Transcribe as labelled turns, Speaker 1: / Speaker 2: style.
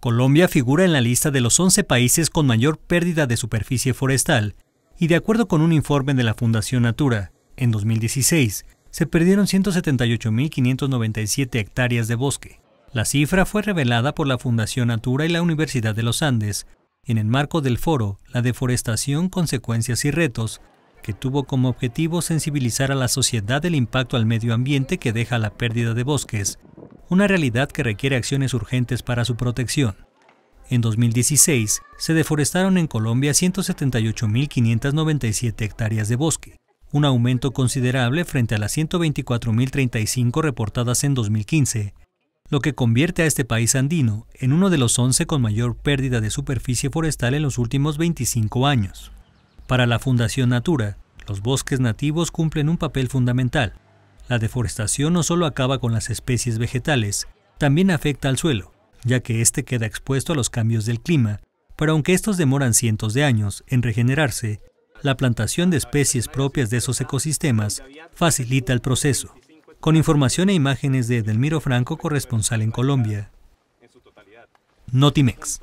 Speaker 1: Colombia figura en la lista de los 11 países con mayor pérdida de superficie forestal, y de acuerdo con un informe de la Fundación Natura, en 2016 se perdieron 178.597 hectáreas de bosque. La cifra fue revelada por la Fundación Natura y la Universidad de los Andes en el marco del foro La deforestación, consecuencias y retos, que tuvo como objetivo sensibilizar a la sociedad del impacto al medio ambiente que deja la pérdida de bosques una realidad que requiere acciones urgentes para su protección. En 2016, se deforestaron en Colombia 178.597 hectáreas de bosque, un aumento considerable frente a las 124.035 reportadas en 2015, lo que convierte a este país andino en uno de los 11 con mayor pérdida de superficie forestal en los últimos 25 años. Para la Fundación Natura, los bosques nativos cumplen un papel fundamental, la deforestación no solo acaba con las especies vegetales, también afecta al suelo, ya que éste queda expuesto a los cambios del clima, pero aunque estos demoran cientos de años en regenerarse, la plantación de especies propias de esos ecosistemas facilita el proceso. Con información e imágenes de Edelmiro Franco, corresponsal en Colombia. Notimex.